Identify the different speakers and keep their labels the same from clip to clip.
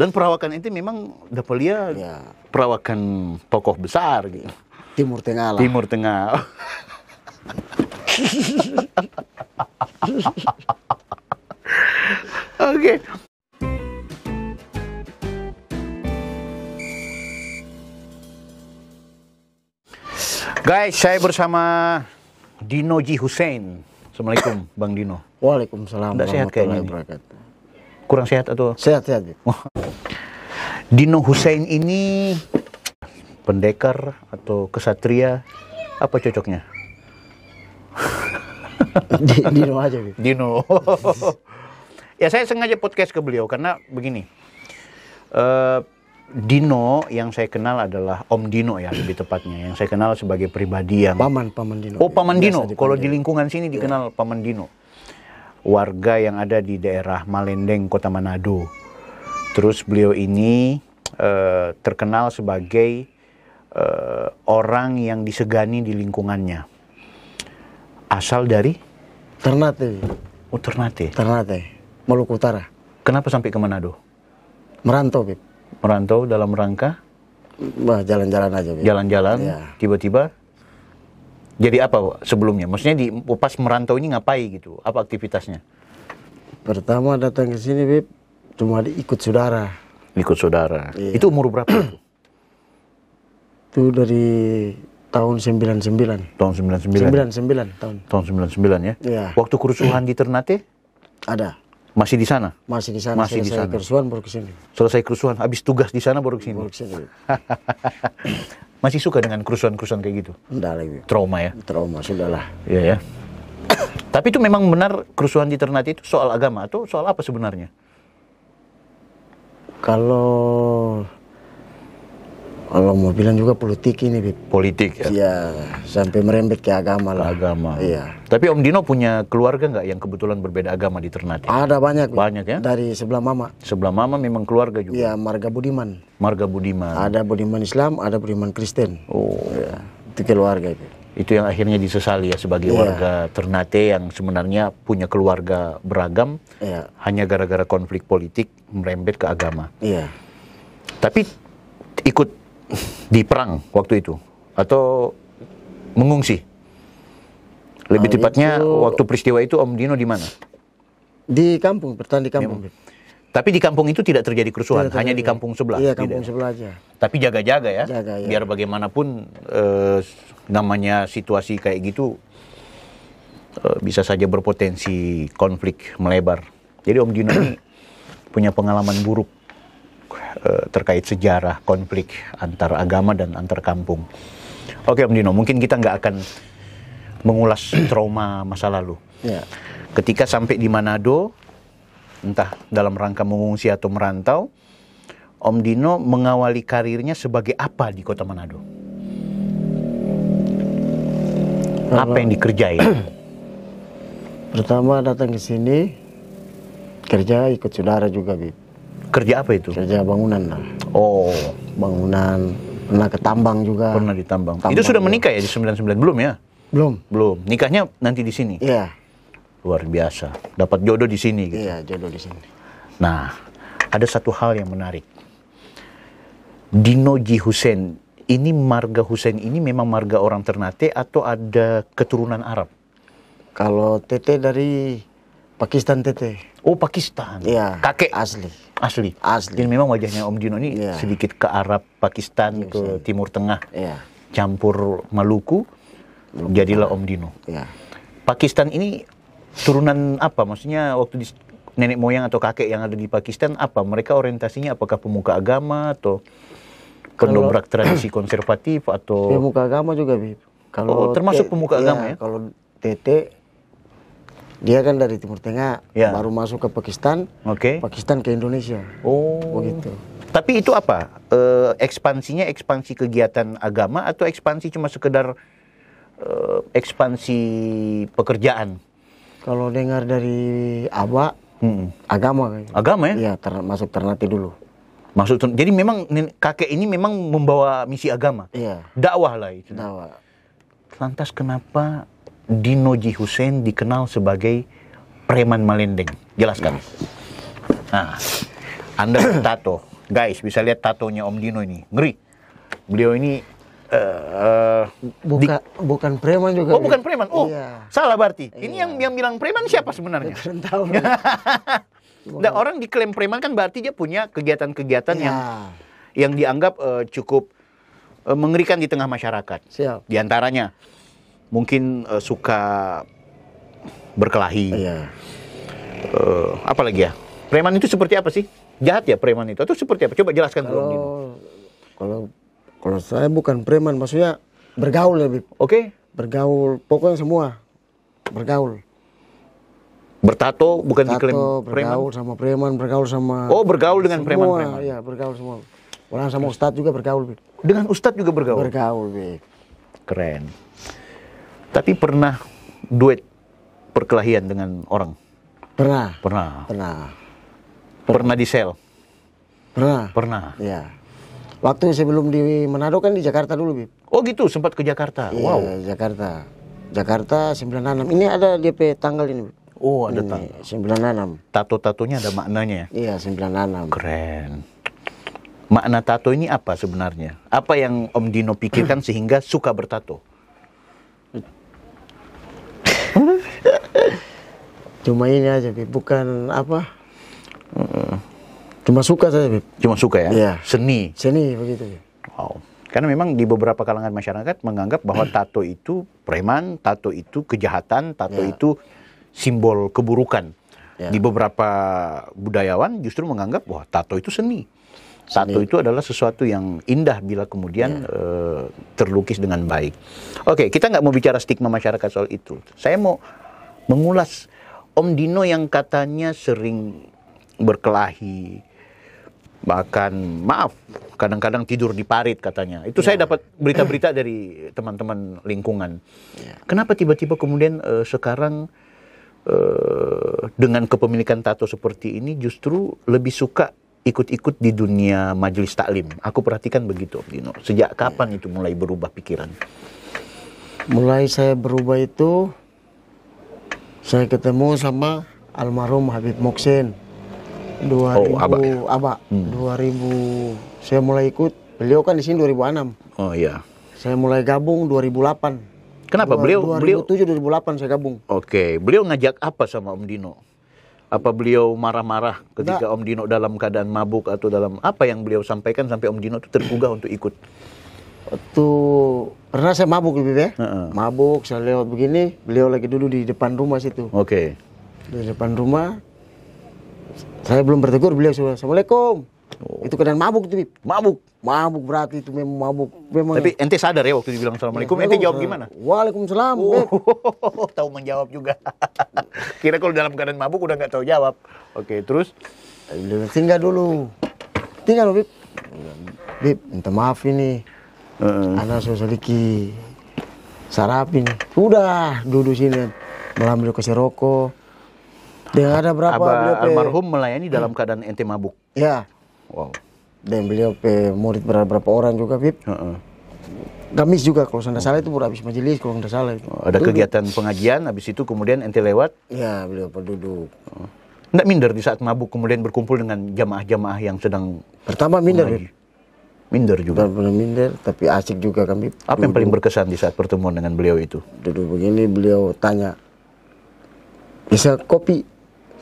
Speaker 1: Dan perawakan itu memang Dapelia ya. perawakan pokok besar gitu.
Speaker 2: Timur Tengah
Speaker 1: lah. Timur Tengah. Oke. okay. Guys, saya bersama Dino Ji Hussein. Assalamualaikum, Bang Dino. Waalaikumsalam. Tidak sehat kayaknya kurang sehat atau sehat sehat Dino Hussein ini pendekar atau kesatria apa cocoknya Dino aja gitu. Dino ya saya sengaja podcast ke beliau karena begini uh, Dino yang saya kenal adalah Om Dino ya lebih tepatnya yang saya kenal sebagai pribadi yang paman paman Dino. Oh paman Dino. Kalau di lingkungan sini dikenal iya. paman Dino warga yang ada di daerah Malendeng, Kota Manado. Terus beliau ini uh, terkenal sebagai uh, orang yang disegani di lingkungannya. Asal dari Ternate. Oh, Ternate. Ternate, Maluku Utara. Kenapa sampai ke Manado? Merantau, Bib. Merantau dalam rangka? jalan-jalan aja, Jalan-jalan. Ya. Tiba-tiba jadi apa sebelumnya? Maksudnya di pas merantau ini ngapain gitu? Apa aktivitasnya?
Speaker 2: Pertama datang ke sini, Bib, cuma ikut saudara.
Speaker 1: Ikut saudara. Iya. Itu umur berapa? itu? itu dari tahun 99. Tahun 99. 99 tahun. Tahun 99 ya. Iya. Waktu kerusuhan di Ternate? Ada. Masih di sana? Masih di sana. Masih Selesai di sana. kerusuhan baru ke sini. Selesai kerusuhan habis tugas di sana baru ke sini. Baru ke sini. masih suka dengan kerusuhan-kerusuhan kayak gitu? Enggak lagi. Trauma ya? Trauma, sudahlah. Iya ya. Tapi itu memang benar kerusuhan di Ternate itu soal agama atau soal apa sebenarnya?
Speaker 2: Kalau kalau mau bilang juga politik ini Bip. politik ya iya sampai merembet ke agama lah agama iya
Speaker 1: tapi Om Dino punya keluarga nggak yang kebetulan berbeda agama di Ternate
Speaker 2: ada banyak
Speaker 1: banyak ya dari sebelah mama sebelah mama memang keluarga juga iya
Speaker 2: marga Budiman
Speaker 1: marga Budiman ada Budiman Islam ada Budiman Kristen oh ya. itu keluarga itu itu yang akhirnya disesali ya sebagai yeah. warga Ternate yang sebenarnya punya keluarga beragam yeah. hanya gara-gara konflik politik merembet ke agama. Iya. Tapi ikut di perang waktu itu atau mengungsi? Lebih ah, tepatnya itu... waktu peristiwa itu Om Dino di mana? Di kampung, bertahan di kampung. Memang. tapi di kampung itu tidak terjadi kerusuhan, tidak hanya terjadi. di kampung sebelah. Iya, kampung ya? sebelah aja. Tapi jaga-jaga ya, Jaga, iya. biar bagaimanapun eh, namanya situasi kayak gitu eh, bisa saja berpotensi konflik melebar. Jadi Om Dino ini punya pengalaman buruk Eh, terkait sejarah konflik antar agama dan antar kampung. Oke Om Dino, mungkin kita nggak akan mengulas trauma masa lalu. Yeah. Ketika sampai di Manado, entah dalam rangka mengungsi atau merantau, Om Dino mengawali karirnya sebagai apa di kota Manado? apa yang dikerjain?
Speaker 2: Pertama datang ke sini, kerja ikut saudara juga, Bib. Kerja apa itu? Kerja bangunan Oh, bangunan. Pernah ke tambang juga. Pernah di tambang. itu
Speaker 1: sudah menikah ya di 99 belum ya? Belum. Belum. Nikahnya nanti di sini. Iya. Luar biasa. Dapat jodoh di sini gitu. Iya, jodoh di sini. Nah, ada satu hal yang menarik. Dinoji Hussein ini marga Hussein ini memang marga orang Ternate atau ada keturunan Arab? Kalau Tete dari Pakistan Tete. Oh Pakistan. Iya. Kakek asli. Asli. Asli. Jadi memang wajahnya Om Dino ini ya. sedikit ke Arab Pakistan yes, iya, ke iya. Timur Tengah. Iya. Campur Maluku. Maluku. Jadilah Om Dino. Iya. Pakistan ini turunan apa? Maksudnya waktu di nenek moyang atau kakek yang ada di Pakistan apa? Mereka orientasinya apakah pemuka agama atau pendobrak tradisi konservatif atau pemuka
Speaker 2: agama juga, Bib. Kalau oh, termasuk pemuka agama iya, ya.
Speaker 1: Kalau TT dia kan dari Timur Tengah ya. baru masuk ke Pakistan, okay. Pakistan ke Indonesia. Oh, begitu. Tapi itu apa? E, ekspansinya ekspansi kegiatan agama atau ekspansi cuma sekedar e, ekspansi pekerjaan? Kalau dengar dari Aba, hmm. agama. Agama ya? Iya, ter, masuk Ternate dulu. Maksud, jadi memang kakek ini memang membawa misi agama. Iya. Dakwah lah itu. Dakwah. Lantas kenapa Dinoji Hussein dikenal sebagai preman Malendeng. Jelaskan. Nah, Anda tato. Guys, bisa lihat tatonya Om Dino ini. Ngeri. Beliau ini Uh, eh, bukan di... bukan preman juga. Oh, bukan preman. Oh, iya. salah berarti. Ini iya. yang yang bilang preman siapa sebenarnya? tahu. nah, orang diklaim preman kan berarti dia punya kegiatan-kegiatan iya. yang yang dianggap uh, cukup uh, mengerikan di tengah masyarakat. Siap. Di antaranya mungkin uh, suka berkelahi. Iya. Uh, apa ya? Preman itu seperti apa sih? Jahat ya preman itu? Atau seperti apa? Coba jelaskan kalau
Speaker 2: Kalau kalau saya bukan preman, maksudnya bergaul lebih. Oke. Okay. Bergaul, pokoknya semua bergaul.
Speaker 1: Bertato bukan Tato, diklaim bergaul
Speaker 2: sama preman, bergaul sama Oh, bergaul dengan preman-preman. Iya, bergaul semua. Orang sama ustadz juga bergaul, Dengan ustadz juga bergaul. Bergaul, Bib.
Speaker 1: Keren. Tapi pernah duet perkelahian dengan orang? Pernah. Pernah. Pernah. Pernah, pernah di sel? Pernah. Pernah. Iya.
Speaker 2: Waktu sebelum di Manado kan di Jakarta dulu, Bib. Oh gitu, sempat ke Jakarta. Iya, wow. Jakarta. Jakarta 96. Ini ada DP tanggal ini, Bib.
Speaker 1: Oh, ada tanggal. 96. Tato-tatonya ada maknanya ya? Iya, 96. Keren. Makna tato ini apa sebenarnya? Apa yang Om Dino pikirkan sehingga suka bertato? cuma ini aja Bip. bukan apa cuma suka saja Bip. cuma suka ya, yeah. seni seni begitu ya wow karena memang di beberapa kalangan masyarakat menganggap bahwa tato itu preman tato itu kejahatan tato yeah. itu simbol keburukan yeah. di beberapa budayawan justru menganggap bahwa tato itu seni Tato itu adalah sesuatu yang indah bila kemudian yeah. Iya. uh, terlukis dengan baik. Oke, okay, kita nggak mau bicara stigma masyarakat soal itu. Saya mau mengulas Om Dino yang katanya sering berkelahi, bahkan maaf kadang-kadang tidur di parit katanya itu ya. saya dapat berita-berita dari teman-teman lingkungan ya. kenapa tiba-tiba kemudian uh, sekarang uh, dengan kepemilikan tato seperti ini justru lebih suka ikut-ikut di dunia majelis taklim aku perhatikan begitu Om Dino sejak kapan ya. itu mulai berubah pikiran
Speaker 2: mulai saya berubah itu saya ketemu sama almarhum Habib Moksin 2000 oh, abak, ya? abak hmm. 2000 saya mulai ikut beliau kan di sini 2006 oh iya saya mulai gabung 2008 kenapa beliau 2007 beliau, 2008 saya gabung
Speaker 1: oke okay. beliau ngajak apa sama Om Dino apa beliau marah-marah ketika Nggak. Om Dino dalam keadaan mabuk atau dalam apa yang beliau sampaikan sampai Om Dino itu tergugah untuk ikut waktu pernah
Speaker 2: saya mabuk lebih ya. Uh -uh. Mabuk, saya lewat begini, beliau lagi dulu di depan rumah situ. Oke. Okay. Di depan rumah. Saya belum bertegur, beliau sudah "Assalamualaikum." Oh. Itu keadaan mabuk tuh Mabuk. Mabuk berarti itu memang mabuk. Memang. Tapi
Speaker 1: ente sadar ya waktu dibilang assalamualaikum, ya, ente jawab gimana? Waalaikumsalam. Oh, oh, tahu menjawab juga. Kira kalau dalam keadaan mabuk udah nggak tahu jawab. Oke, terus tinggal dulu.
Speaker 2: Tinggal, Bib. Bib, minta maaf ini uh. anak sedikit sarapin udah duduk sini melambil kasih rokok dan ada berapa Aba, beliau pe... almarhum
Speaker 1: melayani hmm. dalam keadaan ente mabuk ya wow
Speaker 2: dan beliau pe murid berapa orang juga Pip uh -uh. Kamis juga kalau tidak salah itu baru habis majelis kalau tidak salah itu.
Speaker 1: ada duduk. kegiatan pengajian habis itu kemudian ente lewat? Ya beliau berduduk. Nggak minder di saat mabuk kemudian berkumpul dengan jamaah-jamaah yang sedang Pertama minder
Speaker 2: minder juga. Tidak pernah minder, tapi asik juga kami. Apa duduk. yang paling berkesan di saat pertemuan dengan beliau itu? Duduk begini, beliau tanya, bisa kopi?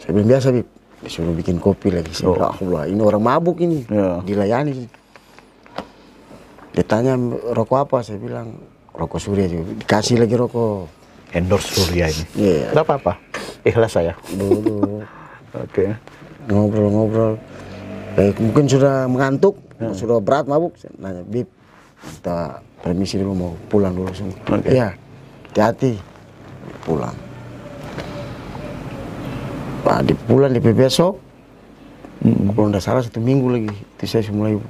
Speaker 2: Saya bilang biasa, Bib. Disuruh bikin kopi lagi. Saya oh. Allah, ini orang mabuk ini. Ya. Dilayani. Dia tanya, rokok apa? Saya bilang, rokok surya juga. Dikasih lagi rokok. Endorse surya ini. Iya. yeah. apa-apa. Ikhlas saya. Oke. Okay. Ngobrol-ngobrol. Eh, mungkin sudah mengantuk hmm. sudah berat mabuk nanya bib kita permisi dulu mau pulang dulu semua okay. Iya, hati-hati pulang nah di pulang di besok hmm. kalau tidak salah satu minggu lagi itu saya mulai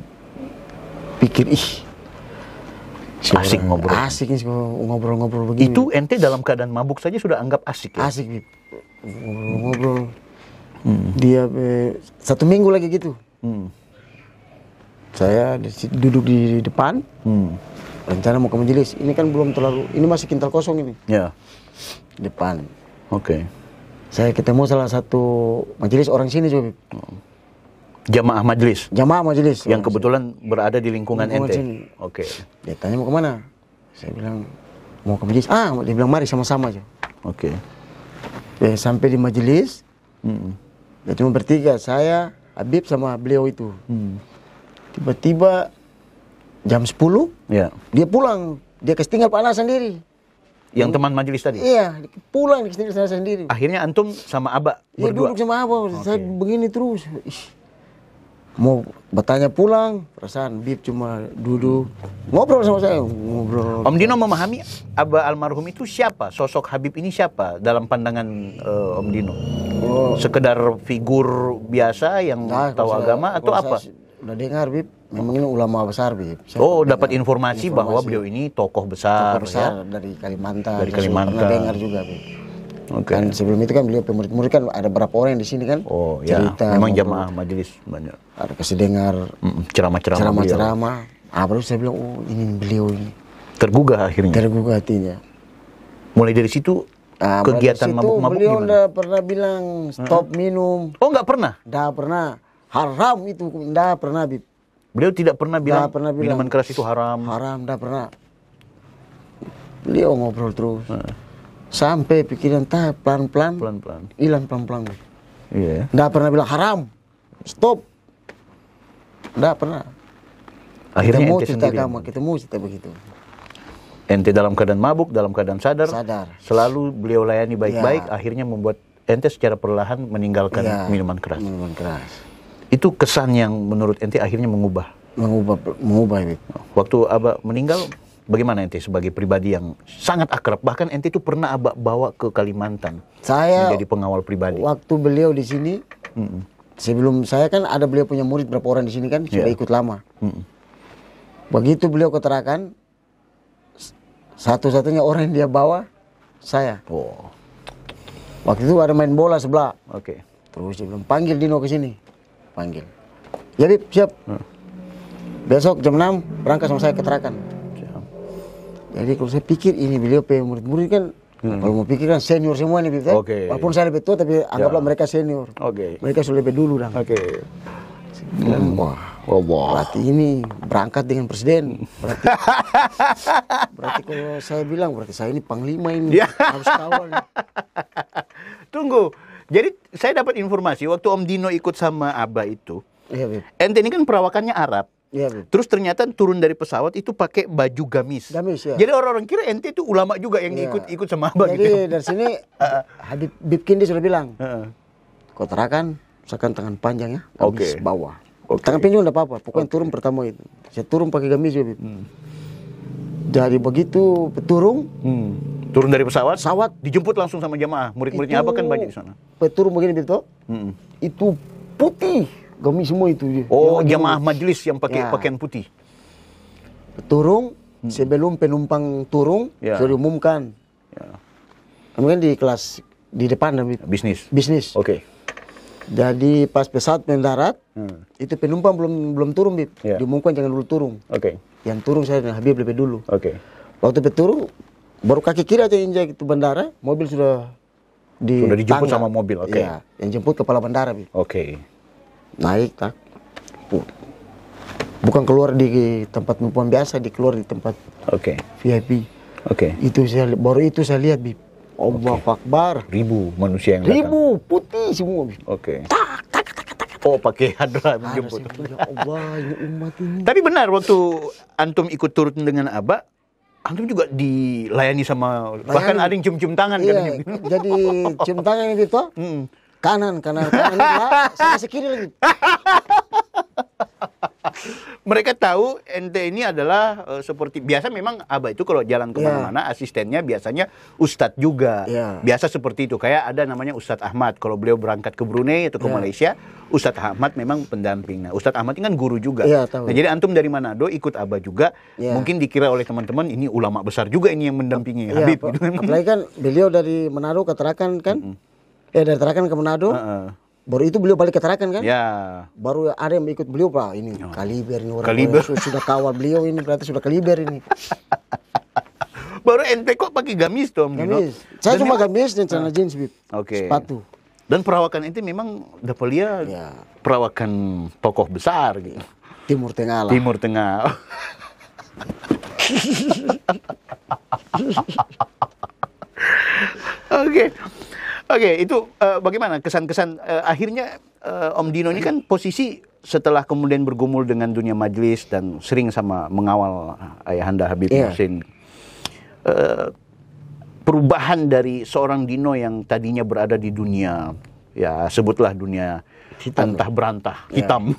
Speaker 2: pikir ih si asik ngobrol. Asik
Speaker 1: ngobrol-ngobrol begini. Itu ente dalam keadaan mabuk saja sudah anggap asik ya? Asik, Ngobrol-ngobrol. Hmm.
Speaker 2: Dia be, eh, satu minggu lagi gitu. Hmm saya duduk di depan hmm. rencana mau ke majelis ini kan belum terlalu ini masih kintal kosong ini
Speaker 1: ya yeah. depan oke okay.
Speaker 2: saya ketemu salah satu majelis orang sini coba
Speaker 1: jamaah majelis jamaah majelis yang kebetulan sini. berada di lingkungan, lingkungan oke okay. dia tanya mau kemana saya
Speaker 2: bilang mau ke majelis ah dia bilang mari sama-sama aja oke okay. sampai di majelis
Speaker 1: hmm.
Speaker 2: cuma bertiga saya Habib sama beliau itu hmm. Tiba-tiba jam 10 ya. dia pulang. Dia ke tinggal Pak Anas sendiri.
Speaker 1: Yang teman majelis tadi? Iya,
Speaker 2: pulang di tinggal saya sendiri. Akhirnya antum sama
Speaker 1: abah ya, berdua? duduk
Speaker 2: sama abah okay. saya begini terus. Ih, mau bertanya pulang,
Speaker 1: perasaan Bib cuma duduk. Ngobrol sama saya, ngobrol. Om Dino memahami abah almarhum itu siapa? Sosok Habib ini siapa dalam pandangan uh, Om Dino? Oh. Sekedar figur biasa yang nah, tahu saya, agama atau apa? Saya, udah dengar Bib memang ini ulama besar Bib saya oh dapat informasi, informasi bahwa beliau ini tokoh besar tokoh ya? besar ya? dari Kalimantan dari Kalimantan pernah dengar juga Bib
Speaker 2: Okay. Kan sebelum itu kan beliau murid-murid kan ada berapa orang yang di sini kan? Oh ya. Cerita, Memang jamaah majelis banyak.
Speaker 1: Ada kasih dengar ceramah-ceramah. Ceramah-ceramah. Ah baru saya bilang oh ini beliau ini. Tergugah akhirnya. Tergugah hatinya. Mulai dari situ ah, kegiatan mabuk-mabuk beliau udah
Speaker 2: pernah bilang stop hmm. minum. Oh nggak pernah? Dah pernah haram itu tidak pernah
Speaker 1: Bib. Beliau tidak pernah bilang, pernah bilang minuman keras itu haram. Haram, tidak pernah.
Speaker 2: Beliau ngobrol terus. Nah. Sampai pikiran tak pelan-pelan. Pelan-pelan. Hilang pelan-pelan. Iya. Yeah. Tidak pernah bilang haram. Stop.
Speaker 1: Tidak pernah. Akhirnya kita mau cerita agama, kita mau cerita begitu. Ente dalam keadaan mabuk, dalam keadaan sadar, sadar. selalu beliau layani baik-baik, ya. akhirnya membuat ente secara perlahan meninggalkan ya. minuman keras. Minuman keras. Itu kesan yang menurut ente akhirnya mengubah. Mengubah, mengubah ini. Waktu abah meninggal, bagaimana ente sebagai pribadi yang sangat akrab? Bahkan ente itu pernah abah bawa ke Kalimantan. Saya menjadi pengawal pribadi. Waktu beliau di sini, mm -mm. sebelum saya kan ada beliau punya murid berapa orang di sini
Speaker 2: kan yeah. sudah iya. ikut lama. Mm -mm. Begitu beliau keterakan, satu-satunya orang yang dia bawa saya. Oh. Waktu itu ada main bola sebelah.
Speaker 1: Oke. Okay.
Speaker 2: Terus dia bilang panggil Dino ke sini panggil. Jadi siap. Hmm. Besok jam 6 berangkat sama saya ke Tarakan. Jadi kalau saya pikir ini beliau pe murid-murid kan hmm. kalau mau pikir kan senior semua ini. Bipta. Okay. Walaupun saya lebih tua tapi ya. anggaplah mereka senior. Oke. Okay. Mereka sudah lebih dulu dah. Oke. Okay. Wah. Berarti ini berangkat dengan presiden. Berarti, berarti
Speaker 1: kalau saya bilang berarti saya ini panglima ini ya. harus kawal. Tunggu, jadi saya dapat informasi waktu Om Dino ikut sama Aba itu, ya, ente ini kan perawakannya Arab. Ya, Terus ternyata turun dari pesawat itu pakai baju gamis. Gamis ya. Jadi orang-orang kira ente itu ulama juga yang ya. ikut ikut sama Aba Jadi, gitu. Jadi dari
Speaker 2: sini Habib Bib dia sudah bilang. kotra kan, misalkan tangan panjang ya, gamis okay. bawah. Okay. Tangan pinjol tidak apa-apa, pokoknya okay. turun pertama itu. Saya turun pakai gamis ya, Hmm dari begitu turun
Speaker 1: hmm. turun dari pesawat pesawat dijemput langsung sama jemaah murid-muridnya apa kan banyak di sana
Speaker 2: turun begini betul hmm. itu putih kami semua itu oh jemaah
Speaker 1: majelis yang pakai ya. pakaian putih
Speaker 2: turun hmm. sebelum penumpang turun ya. sudah diumumkan ya. kemudian di kelas di depan bisnis bisnis oke okay. Jadi pas pesawat mendarat, hmm. itu penumpang belum belum turun, ya. Diumumkan jangan dulu turun. Oke. Okay yang turun saya dengan Habib lebih dulu. Oke. Okay. Waktu turun baru kaki kiri aja injak itu bandara, mobil sudah di sudah dijemput tangga. sama mobil. Oke. Okay. Ya, yang jemput kepala bandara. Oke. Okay. Naik tak. Bukan keluar di tempat numpuan biasa, di keluar di tempat Oke. Okay. VIP. Oke. Okay. Itu saya baru itu saya lihat Bib. Allah okay. Akbar. Ribu manusia yang datang. Ribu
Speaker 1: putih semua. Oke. Okay. Tak Oh pakai hadrah menjemput. Ya Allah, ya umat ini. Tapi benar waktu antum ikut turut dengan Abah, antum juga dilayani sama Layani. bahkan ada yang cium-cium tangan kan. iya,
Speaker 2: kan. Jadi cium tangan gitu.
Speaker 1: Mm. Kanan,
Speaker 2: kanan, kanan. Sama sekiri lagi.
Speaker 1: mereka tahu NT ini adalah uh, seperti biasa memang abah itu kalau jalan iya. kemana-mana yeah. asistennya biasanya ustadz juga yeah. biasa seperti itu kayak ada namanya ustadz Ahmad kalau beliau berangkat ke Brunei atau ke yeah. Malaysia ustadz Ahmad memang pendamping nah ustadz Ahmad ini kan guru juga yeah, tahu. nah jadi antum dari Manado ikut abah juga yeah. mungkin dikira oleh teman-teman ini ulama besar juga ini yang mendampingi yeah, Habib gitu. Kan. apalagi
Speaker 2: kan beliau dari Manado ke kan mm -hmm. eh dari terakan ke Manado uh -uh Baru itu beliau balik ke Tarakan kan? Ya. Baru ada yang ikut beliau pak ini oh. kaliber ini orang, kaliber. Sudah, sudah kawal beliau ini berarti sudah kaliber ini.
Speaker 1: Baru ente kok pakai gamis dong? Gitu. Gamis. You know? Saya Dan cuma gamis dan celana ah. jeans bib. Oke. Okay. Sepatu. Dan perawakan ente memang Dapolia ya. perawakan tokoh besar gitu. Ya. Timur Tengah lah. Timur Tengah. Oke. okay. Oke, itu uh, bagaimana kesan-kesan uh, akhirnya uh, Om Dino ini kan posisi setelah kemudian bergumul dengan dunia majelis dan sering sama mengawal ayahanda Habib yeah. Hussein. Uh, perubahan dari seorang Dino yang tadinya berada di dunia ya sebutlah dunia hitam antah berantah iya. hitam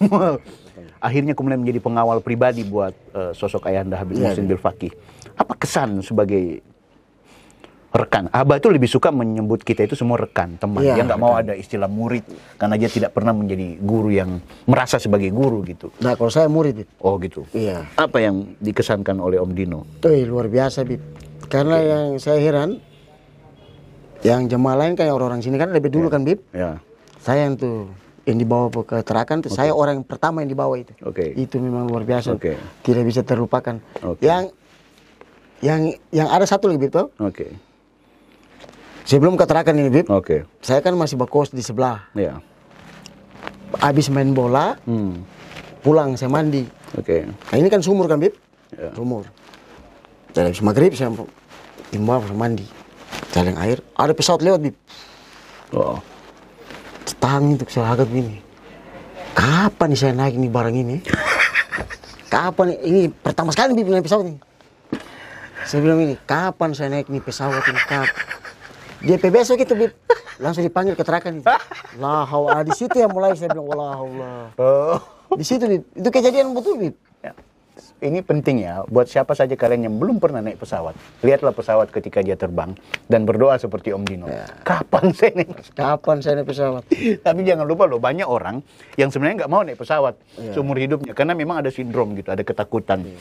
Speaker 1: akhirnya kemudian menjadi pengawal pribadi buat uh, sosok ayahanda Habib iya, Hussein iya. Bil Apa kesan sebagai rekan. Abah itu lebih suka menyebut kita itu semua rekan, teman. Ya, dia nggak mau ada istilah murid karena dia tidak pernah menjadi guru yang merasa sebagai guru gitu. Nah, kalau saya murid. Bip. Oh, gitu. Iya. Apa yang dikesankan oleh Om Dino?
Speaker 2: Tuh, iya, luar biasa, Bib. Karena okay. yang saya heran yang jemaah lain kayak orang-orang sini kan lebih dulu yeah. kan, Bib? Ya. Saya yang tuh yang dibawa ke terakan okay. saya orang yang pertama yang dibawa itu. Oke. Okay. Itu memang luar biasa. Okay. Tidak bisa terlupakan. Okay. Yang yang yang ada satu lagi, Bib, Oke. Okay Sebelum kecelakaan ini, Bib. Oke. Okay. Saya kan masih berkos di sebelah. Iya. Yeah. Habis main bola, hmm. pulang saya mandi. Oke. Okay. Nah, ini kan sumur kan, Bib? Yeah. Sumur. Jadi habis maghrib saya imam mandi. Jalan air, ada pesawat lewat, Bib. Oh, Setang itu saya agak begini. Kapan nih saya naik ini barang ini? kapan ini pertama sekali bib naik pesawat ini? saya bilang ini kapan saya naik ini pesawat ini kapan dia MP besok itu Bib. Langsung dipanggil keterakan
Speaker 1: itu. Lah, nah, di situ yang mulai saya bilang, Allah Allah. Oh. Di situ Itu kejadian betul Bib. Ya. Ini penting ya, buat siapa saja kalian yang belum pernah naik pesawat, lihatlah pesawat ketika dia terbang dan berdoa seperti Om Dino. Ya. Kapan saya naik pesawat? Kapan saya naik pesawat? Tapi jangan lupa loh, banyak orang yang sebenarnya nggak mau naik pesawat ya. seumur hidupnya karena memang ada sindrom gitu, ada ketakutan. Ya.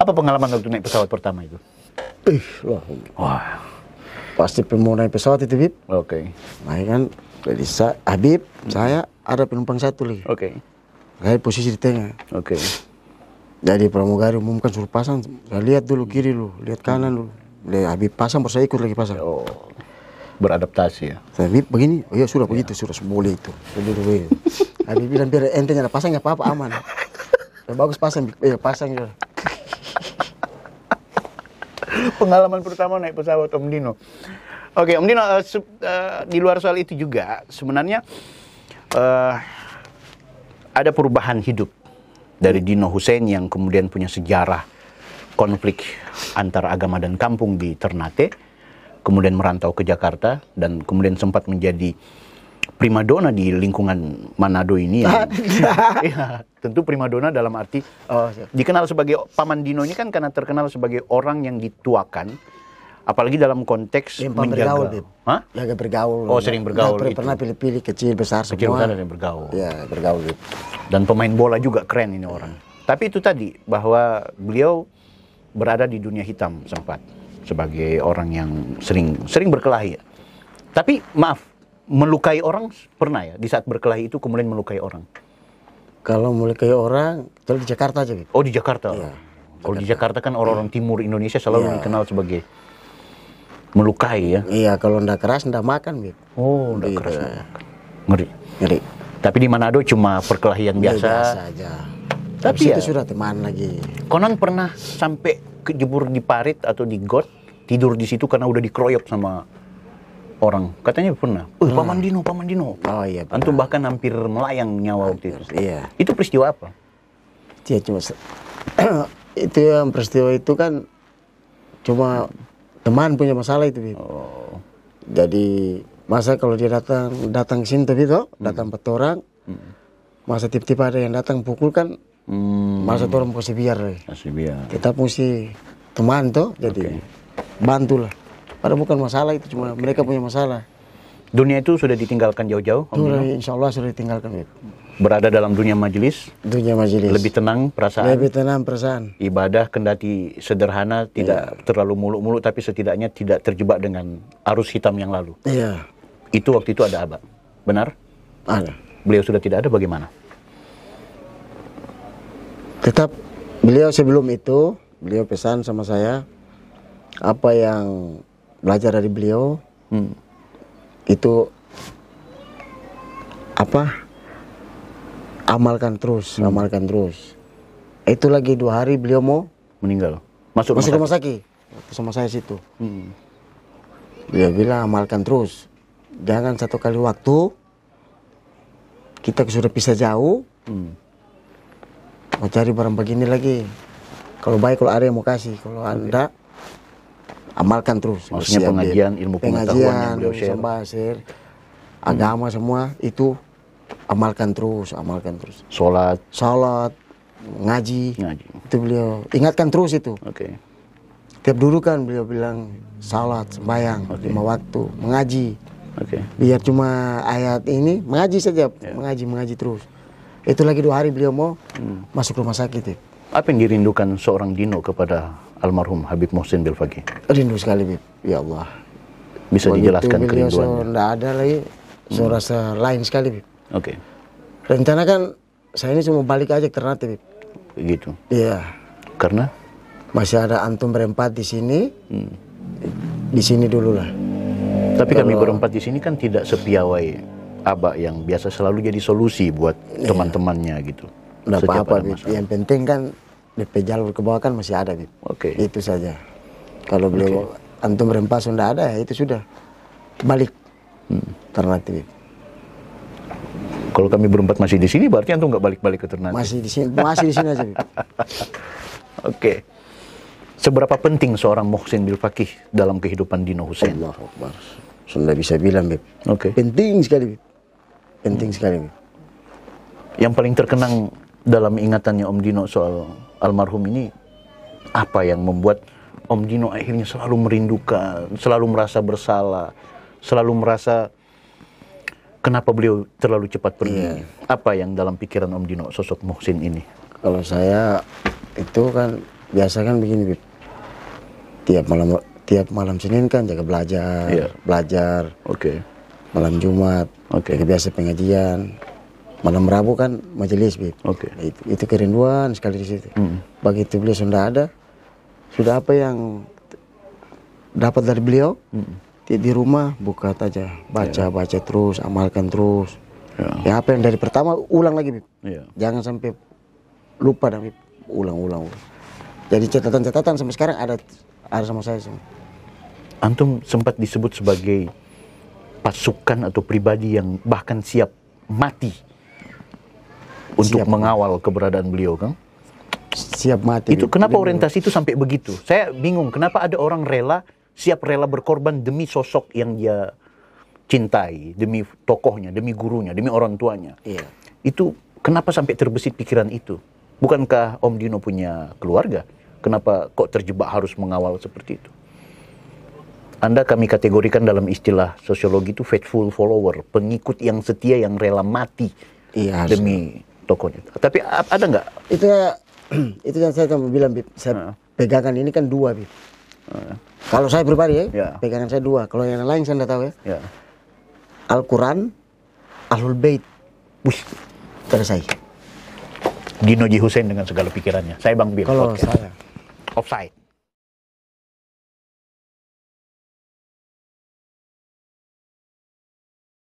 Speaker 1: Apa pengalaman waktu naik pesawat pertama itu?
Speaker 2: Ih, Wah pasti pemulai pesawat itu Bib. Oke. Okay. Nah ya kan jadi saya, ah, Habib, hmm. saya ada penumpang satu lagi. Oke. Okay. Saya posisi di tengah. Oke. Okay. Jadi pramugari umumkan suruh pasang, saya lihat dulu kiri lu, lihat kanan lu, Lihat Habib ah, pasang baru saya ikut lagi pasang. Oh. Beradaptasi ya. Saya nah, Habib begini, oh iya sudah ya. begitu, sudah boleh itu. Sudah Habib ah, bilang biar enteng ada pasang apa-apa aman.
Speaker 1: ya, bagus pasang, ya pasang ya pengalaman pertama naik pesawat Om Dino. Oke, Om Dino uh, eh, sub, uh, eh, di luar soal itu juga sebenarnya uh, ada perubahan hidup dari Dino Hussein yang kemudian punya sejarah konflik antara agama dan kampung di Ternate, kemudian merantau ke Jakarta dan kemudian sempat menjadi primadona di lingkungan Manado ini ya. ya tentu primadona dalam arti uh, dikenal sebagai Paman Dino ini kan karena terkenal sebagai orang yang dituakan apalagi dalam konteks Bim, menjaga bergaul,
Speaker 2: Hah? bergaul. Oh, sering bergaul. Nah, pernah
Speaker 1: pilih-pilih kecil besar kecil semua. Kecil bergaul. Ya, bergaul. Dan pemain bola juga keren ini orang. Tapi itu tadi bahwa beliau berada di dunia hitam sempat sebagai orang yang sering sering berkelahi. Tapi maaf, melukai orang pernah ya di saat berkelahi itu kemudian melukai orang? Kalau melukai orang, kalau di Jakarta aja gitu. Oh di Jakarta. Iya. Kalau di Jakarta kan orang-orang ya. timur Indonesia selalu ya. dikenal sebagai melukai ya. Iya, kalau ndak keras ndak makan gitu. Oh, ndak iya. keras. makan. Ngeri. Ngeri. Tapi di Manado cuma perkelahian iya, biasa. biasa aja.
Speaker 2: Tapi ya, itu sudah
Speaker 1: teman lagi. Konon pernah sampai kejebur di parit atau di got, tidur di situ karena udah dikeroyok sama orang katanya pernah oh hmm. paman Dino paman Dino oh iya pernah. antum bahkan hampir melayang nyawa waktu itu iya itu peristiwa apa
Speaker 2: Dia cuma itu yang peristiwa itu kan cuma teman punya masalah itu oh jadi masa kalau dia datang datang sini tapi toh hmm. datang empat orang hmm. masa tiba-tiba ada yang datang pukul kan hmm. masa orang mesti biar, biar kita mesti teman toh jadi okay. bantulah Padahal bukan masalah itu, cuma okay. mereka punya masalah. Dunia itu sudah ditinggalkan
Speaker 1: jauh-jauh? Sudah, -jauh,
Speaker 2: insya Allah sudah ditinggalkan.
Speaker 1: Berada dalam dunia majelis? Dunia majelis. Lebih tenang perasaan? Lebih
Speaker 2: tenang perasaan.
Speaker 1: Ibadah kendati sederhana, tidak yeah. terlalu muluk-muluk, tapi setidaknya tidak terjebak dengan arus hitam yang lalu. Iya. Yeah. Itu waktu itu ada abah, benar? Ada. Beliau sudah tidak ada, bagaimana?
Speaker 2: Tetap, beliau sebelum itu, beliau pesan sama saya, apa yang belajar dari beliau hmm. itu apa amalkan terus hmm. amalkan terus itu lagi dua hari beliau mau
Speaker 1: meninggal masuk rumah masuk rumah
Speaker 2: sakit sama saya
Speaker 1: situ hmm.
Speaker 2: dia bilang amalkan terus jangan satu kali waktu kita sudah pisah jauh hmm. mau cari barang begini lagi kalau baik kalau ada yang mau kasih kalau anda amalkan terus. Maksudnya Siap, pengajian ilmu pengajian, ilmu beliau share, agama hmm. semua itu amalkan terus, amalkan terus. Sholat, sholat, ngaji, ngaji. itu beliau ingatkan terus itu. Oke. Okay. Tiap kan beliau bilang salat, sembahyang, okay. lima waktu, mengaji. Oke. Okay. Biar cuma ayat ini mengaji saja, yeah. mengaji mengaji terus. Itu lagi dua hari beliau mau hmm. masuk rumah sakit.
Speaker 1: Ya. Apa yang dirindukan seorang Dino kepada almarhum Habib Mohsin Bilfaqih? Rindu sekali, Bib. Ya Allah. Bisa Begitu dijelaskan kerinduannya?
Speaker 2: tidak ada lagi. Saya hmm. rasa lain sekali, Bib. Oke. Okay. Rencana kan saya ini cuma balik aja ke Ternate, Bib. Begitu. Iya.
Speaker 1: Karena? Masih
Speaker 2: ada antum berempat di sini. Hmm. Di sini dulu lah. Tapi Kalau... kami
Speaker 1: berempat di sini kan tidak sepiawai abah yang biasa selalu jadi solusi buat iya. teman-temannya gitu. Nggak apa-apa, yang
Speaker 2: penting kan DP jalur ke bawah kan masih ada, Bib.
Speaker 1: Oke. Okay. Itu saja. Kalau
Speaker 2: beliau antum rempas sudah ada, ya itu sudah. Balik. Hmm. Ternate, Bib.
Speaker 1: Kalau kami berempat masih di sini, berarti antum nggak balik-balik ke Ternate? Masih di sini, masih di sini aja, Oke. Okay. Seberapa penting seorang mohsin Bilfakih dalam kehidupan Dino Hussein? Allah Akbar. Sudah bisa bilang, Oke. Okay. Penting sekali, Bip. Penting sekali, Bip. Yang paling terkenang dalam ingatannya Om Dino soal almarhum ini apa yang membuat Om Dino akhirnya selalu merindukan, selalu merasa bersalah, selalu merasa kenapa beliau terlalu cepat pergi? Yeah. Apa yang dalam pikiran Om Dino sosok Muhsin ini? Kalau saya itu kan biasa kan begini,
Speaker 2: tiap malam tiap malam Senin kan jaga belajar, yeah. belajar. Oke. Okay. Malam Jumat, oke. Okay. biasa pengajian malam Rabu kan majelis Bib. Oke. Okay. Itu, itu kerinduan sekali di situ. Hmm. Begitu beliau sudah ada, sudah apa yang dapat dari beliau hmm. di, rumah buka saja baca yeah. baca terus, amalkan terus. Yeah. Ya apa yang dari pertama ulang lagi Bib. Yeah. Jangan sampai lupa dan Ulang ulang. ulang. Jadi catatan-catatan sampai sekarang ada ada sama saya semua.
Speaker 1: Antum sempat disebut sebagai pasukan atau pribadi yang bahkan siap mati untuk siap. mengawal keberadaan beliau, kan Siap mati. Itu kenapa orientasi itu sampai begitu? Saya bingung kenapa ada orang rela siap rela berkorban demi sosok yang dia cintai, demi tokohnya, demi gurunya, demi orang tuanya. Iya. Itu kenapa sampai terbesit pikiran itu? Bukankah Om Dino punya keluarga? Kenapa kok terjebak harus mengawal seperti itu? Anda kami kategorikan dalam istilah sosiologi itu faithful follower, pengikut yang setia yang rela mati iya, demi tokonya. Tapi ada nggak?
Speaker 2: Itu ya, itu yang saya bilang, Bip. Saya uh. pegangan ini kan dua, Bip. Uh. Kalau saya pribadi ya, yeah. pegangan saya dua. Kalau yang lain saya nggak tahu ya. Yeah. Al-Quran,
Speaker 1: Ahlul Bait. Bush, selesai. Dino J. Hussein dengan segala pikirannya. Saya Bang Bip. Kalau okay. saya. Offside.